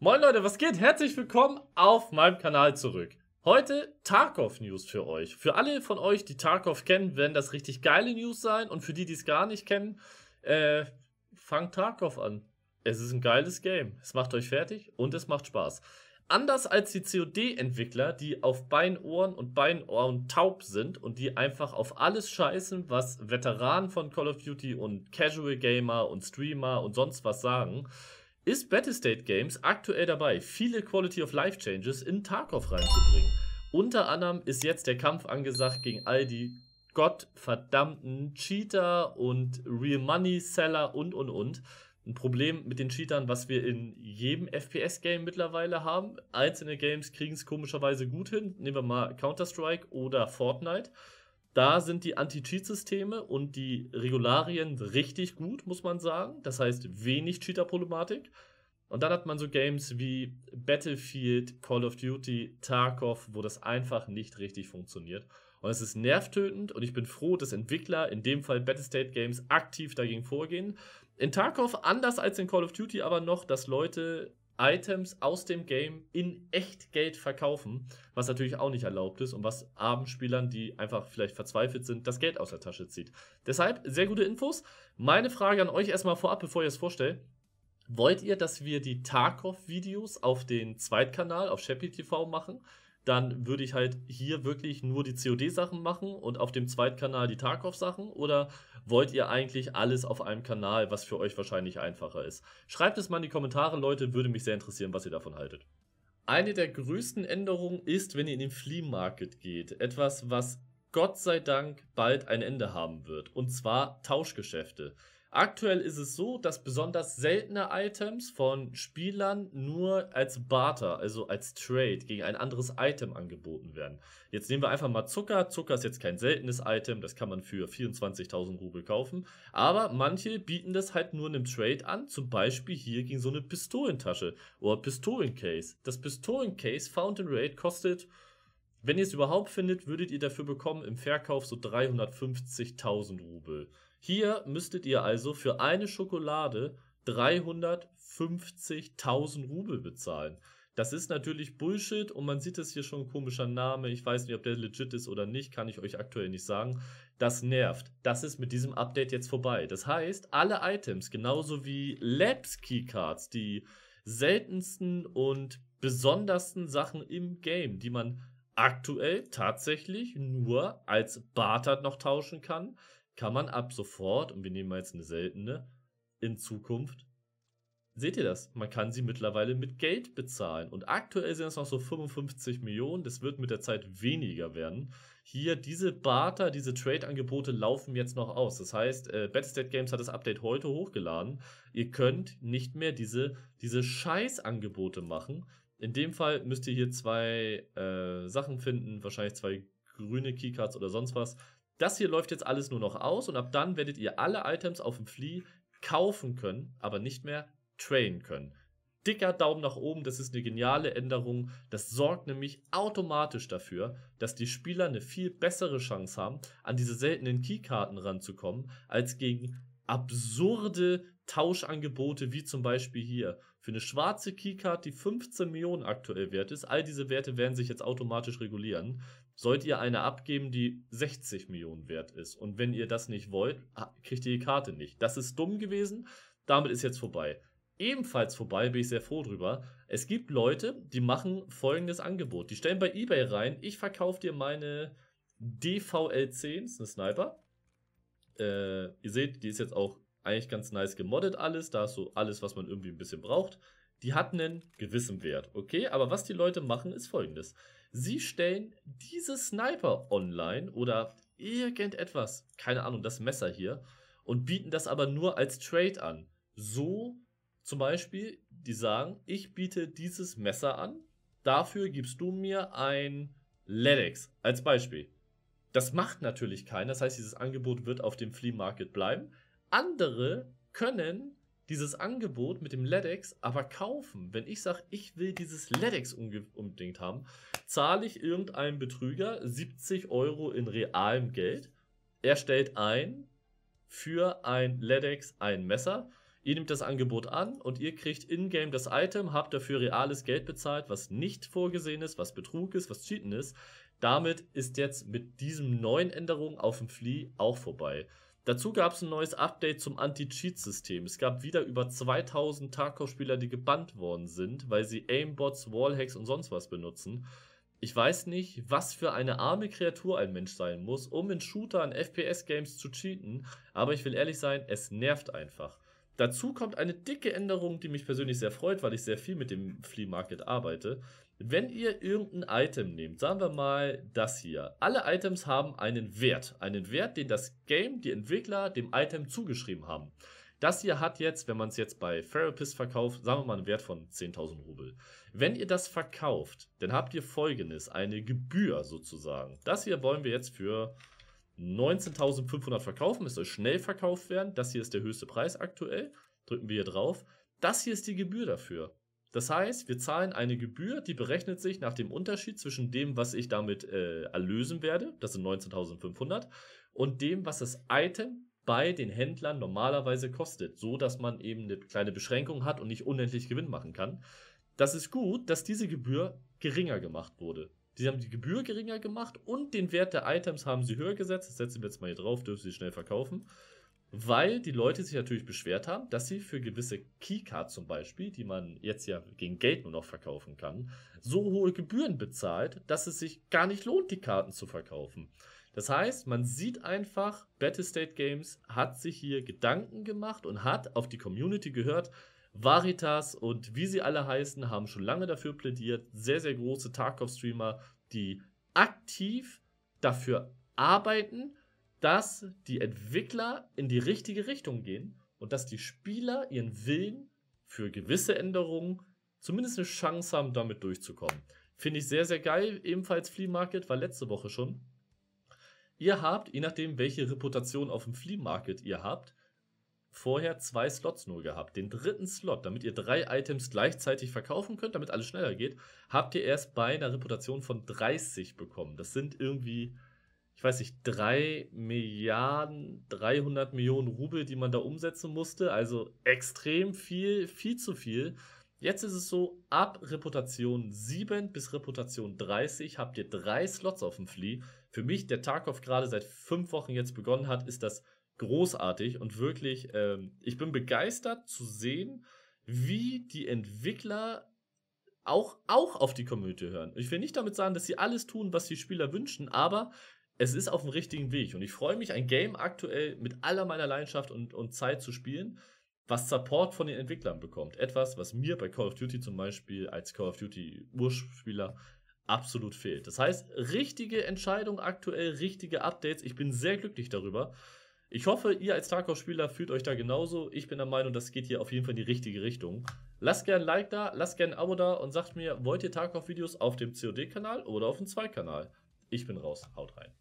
Moin Leute, was geht? Herzlich willkommen auf meinem Kanal zurück. Heute Tarkov News für euch. Für alle von euch, die Tarkov kennen, werden das richtig geile News sein. Und für die, die es gar nicht kennen, äh, fangt Tarkov an. Es ist ein geiles Game. Es macht euch fertig und es macht Spaß. Anders als die COD-Entwickler, die auf beiden Ohren und beiden Ohren taub sind und die einfach auf alles scheißen, was Veteranen von Call of Duty und Casual Gamer und Streamer und sonst was sagen, ist Battlestate Games aktuell dabei, viele Quality of Life Changes in Tarkov reinzubringen. Unter anderem ist jetzt der Kampf angesagt gegen all die gottverdammten Cheater und Real Money Seller und und und. Ein Problem mit den Cheatern, was wir in jedem FPS-Game mittlerweile haben. Einzelne Games kriegen es komischerweise gut hin. Nehmen wir mal Counter-Strike oder Fortnite. Da sind die Anti-Cheat-Systeme und die Regularien richtig gut, muss man sagen. Das heißt, wenig Cheater-Problematik. Und dann hat man so Games wie Battlefield, Call of Duty, Tarkov, wo das einfach nicht richtig funktioniert. Und es ist nervtötend und ich bin froh, dass Entwickler, in dem Fall Battlestate Games, aktiv dagegen vorgehen. In Tarkov anders als in Call of Duty aber noch, dass Leute Items aus dem Game in Echtgeld verkaufen, was natürlich auch nicht erlaubt ist und was Abendspielern, die einfach vielleicht verzweifelt sind, das Geld aus der Tasche zieht. Deshalb sehr gute Infos. Meine Frage an euch erstmal vorab, bevor ihr es vorstellt. Wollt ihr, dass wir die Tarkov-Videos auf den Zweitkanal, auf Sheppy TV machen? dann würde ich halt hier wirklich nur die COD-Sachen machen und auf dem Zweitkanal die Tarkov-Sachen? Oder wollt ihr eigentlich alles auf einem Kanal, was für euch wahrscheinlich einfacher ist? Schreibt es mal in die Kommentare, Leute, würde mich sehr interessieren, was ihr davon haltet. Eine der größten Änderungen ist, wenn ihr in den Flea Market geht. Etwas, was Gott sei Dank bald ein Ende haben wird. Und zwar Tauschgeschäfte. Aktuell ist es so, dass besonders seltene Items von Spielern nur als Barter, also als Trade gegen ein anderes Item angeboten werden. Jetzt nehmen wir einfach mal Zucker. Zucker ist jetzt kein seltenes Item, das kann man für 24.000 Rubel kaufen. Aber manche bieten das halt nur in einem Trade an, zum Beispiel hier gegen so eine Pistolentasche oder Pistolencase. Das Pistolencase Fountain Raid kostet wenn ihr es überhaupt findet, würdet ihr dafür bekommen im Verkauf so 350.000 Rubel. Hier müsstet ihr also für eine Schokolade 350.000 Rubel bezahlen. Das ist natürlich Bullshit und man sieht es hier schon, komischer Name. Ich weiß nicht, ob der legit ist oder nicht, kann ich euch aktuell nicht sagen. Das nervt. Das ist mit diesem Update jetzt vorbei. Das heißt, alle Items, genauso wie Labs Keycards, die seltensten und besondersten Sachen im Game, die man aktuell tatsächlich nur als Barter noch tauschen kann, kann man ab sofort, und wir nehmen jetzt eine seltene, in Zukunft, seht ihr das, man kann sie mittlerweile mit Geld bezahlen. Und aktuell sind es noch so 55 Millionen, das wird mit der Zeit weniger werden. Hier, diese Barter, diese Trade-Angebote laufen jetzt noch aus. Das heißt, äh, Battlestat Games hat das Update heute hochgeladen. Ihr könnt nicht mehr diese, diese Scheiß-Angebote machen. In dem Fall müsst ihr hier zwei äh, Sachen finden, wahrscheinlich zwei grüne Keycards oder sonst was, das hier läuft jetzt alles nur noch aus und ab dann werdet ihr alle Items auf dem Flea kaufen können, aber nicht mehr trainen können. Dicker Daumen nach oben, das ist eine geniale Änderung. Das sorgt nämlich automatisch dafür, dass die Spieler eine viel bessere Chance haben, an diese seltenen Keykarten ranzukommen, als gegen absurde Tauschangebote, wie zum Beispiel hier. Für eine schwarze Keycard, die 15 Millionen aktuell wert ist, all diese Werte werden sich jetzt automatisch regulieren sollt ihr eine abgeben, die 60 Millionen wert ist. Und wenn ihr das nicht wollt, kriegt ihr die Karte nicht. Das ist dumm gewesen. Damit ist jetzt vorbei. Ebenfalls vorbei, bin ich sehr froh drüber. Es gibt Leute, die machen folgendes Angebot. Die stellen bei eBay rein, ich verkaufe dir meine DVL10, das ist eine Sniper. Äh, ihr seht, die ist jetzt auch eigentlich ganz nice gemoddet alles. Da ist so alles, was man irgendwie ein bisschen braucht. Die hat einen gewissen Wert, okay? Aber was die Leute machen, ist folgendes. Sie stellen diese Sniper online oder irgendetwas, keine Ahnung, das Messer hier, und bieten das aber nur als Trade an. So zum Beispiel, die sagen, ich biete dieses Messer an, dafür gibst du mir ein Ledex als Beispiel. Das macht natürlich keiner, das heißt, dieses Angebot wird auf dem Flea Market bleiben. Andere können dieses Angebot mit dem LEDX aber kaufen. Wenn ich sage, ich will dieses LEDX unbedingt haben, zahle ich irgendeinem Betrüger 70 Euro in realem Geld. Er stellt ein für ein LEDX ein Messer. Ihr nehmt das Angebot an und ihr kriegt in-game das Item, habt dafür reales Geld bezahlt, was nicht vorgesehen ist, was Betrug ist, was Cheaten ist. Damit ist jetzt mit diesem neuen Änderung auf dem Flea auch vorbei. Dazu gab es ein neues Update zum Anti-Cheat-System. Es gab wieder über 2000 Tarkov-Spieler, die gebannt worden sind, weil sie Aimbots, Wallhacks und sonst was benutzen. Ich weiß nicht, was für eine arme Kreatur ein Mensch sein muss, um in Shooter, und FPS-Games zu cheaten, aber ich will ehrlich sein, es nervt einfach. Dazu kommt eine dicke Änderung, die mich persönlich sehr freut, weil ich sehr viel mit dem Flea Market arbeite. Wenn ihr irgendein Item nehmt, sagen wir mal das hier. Alle Items haben einen Wert. Einen Wert, den das Game, die Entwickler dem Item zugeschrieben haben. Das hier hat jetzt, wenn man es jetzt bei Therapist verkauft, sagen wir mal einen Wert von 10.000 Rubel. Wenn ihr das verkauft, dann habt ihr folgendes, eine Gebühr sozusagen. Das hier wollen wir jetzt für 19.500 verkaufen, es soll schnell verkauft werden. Das hier ist der höchste Preis aktuell. Drücken wir hier drauf. Das hier ist die Gebühr dafür. Das heißt, wir zahlen eine Gebühr, die berechnet sich nach dem Unterschied zwischen dem, was ich damit äh, erlösen werde, das sind 19.500, und dem, was das Item bei den Händlern normalerweise kostet, so dass man eben eine kleine Beschränkung hat und nicht unendlich Gewinn machen kann. Das ist gut, dass diese Gebühr geringer gemacht wurde. Die haben die Gebühr geringer gemacht und den Wert der Items haben sie höher gesetzt. Das setzen wir jetzt mal hier drauf, dürfen sie schnell verkaufen. Weil die Leute sich natürlich beschwert haben, dass sie für gewisse Keycards zum Beispiel, die man jetzt ja gegen Geld nur noch verkaufen kann, so hohe Gebühren bezahlt, dass es sich gar nicht lohnt, die Karten zu verkaufen. Das heißt, man sieht einfach, Battlestate Games hat sich hier Gedanken gemacht und hat auf die Community gehört, Varitas und wie sie alle heißen, haben schon lange dafür plädiert, sehr, sehr große Tarkov-Streamer, die aktiv dafür arbeiten, dass die Entwickler in die richtige Richtung gehen und dass die Spieler ihren Willen für gewisse Änderungen zumindest eine Chance haben, damit durchzukommen. Finde ich sehr, sehr geil. Ebenfalls Flea Market war letzte Woche schon. Ihr habt, je nachdem, welche Reputation auf dem Flea Market ihr habt, vorher zwei Slots nur gehabt. Den dritten Slot, damit ihr drei Items gleichzeitig verkaufen könnt, damit alles schneller geht, habt ihr erst bei einer Reputation von 30 bekommen. Das sind irgendwie, ich weiß nicht, 3 Milliarden, 300 Millionen Rubel, die man da umsetzen musste. Also extrem viel, viel zu viel. Jetzt ist es so, ab Reputation 7 bis Reputation 30 habt ihr drei Slots auf dem Flea. Für mich, der Tarkov gerade seit fünf Wochen jetzt begonnen hat, ist das großartig und wirklich, ähm, ich bin begeistert zu sehen, wie die Entwickler auch, auch auf die Komödie hören. Ich will nicht damit sagen, dass sie alles tun, was die Spieler wünschen, aber es ist auf dem richtigen Weg und ich freue mich, ein Game aktuell mit aller meiner Leidenschaft und, und Zeit zu spielen, was Support von den Entwicklern bekommt. Etwas, was mir bei Call of Duty zum Beispiel als Call of Duty Urspieler absolut fehlt. Das heißt, richtige Entscheidung aktuell, richtige Updates. Ich bin sehr glücklich darüber. Ich hoffe, ihr als Tarkov-Spieler fühlt euch da genauso. Ich bin der Meinung, das geht hier auf jeden Fall in die richtige Richtung. Lasst gerne ein Like da, lasst gerne ein Abo da und sagt mir, wollt ihr Tarkov-Videos auf dem COD-Kanal oder auf dem 2-Kanal? Ich bin raus, haut rein.